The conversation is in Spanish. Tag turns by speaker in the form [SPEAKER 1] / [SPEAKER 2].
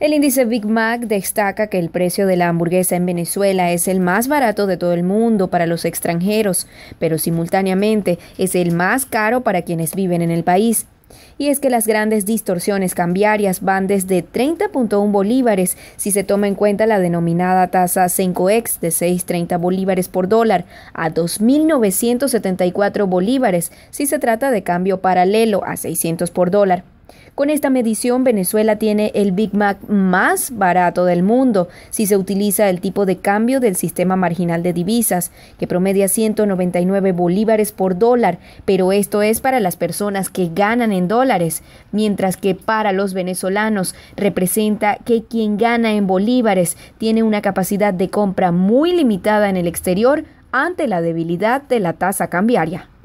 [SPEAKER 1] El índice Big Mac destaca que el precio de la hamburguesa en Venezuela es el más barato de todo el mundo para los extranjeros, pero simultáneamente es el más caro para quienes viven en el país. Y es que las grandes distorsiones cambiarias van desde 30.1 bolívares si se toma en cuenta la denominada tasa 5X de 6.30 bolívares por dólar a 2.974 bolívares si se trata de cambio paralelo a 600 por dólar. Con esta medición, Venezuela tiene el Big Mac más barato del mundo si se utiliza el tipo de cambio del sistema marginal de divisas, que promedia 199 bolívares por dólar, pero esto es para las personas que ganan en dólares, mientras que para los venezolanos representa que quien gana en bolívares tiene una capacidad de compra muy limitada en el exterior ante la debilidad de la tasa cambiaria.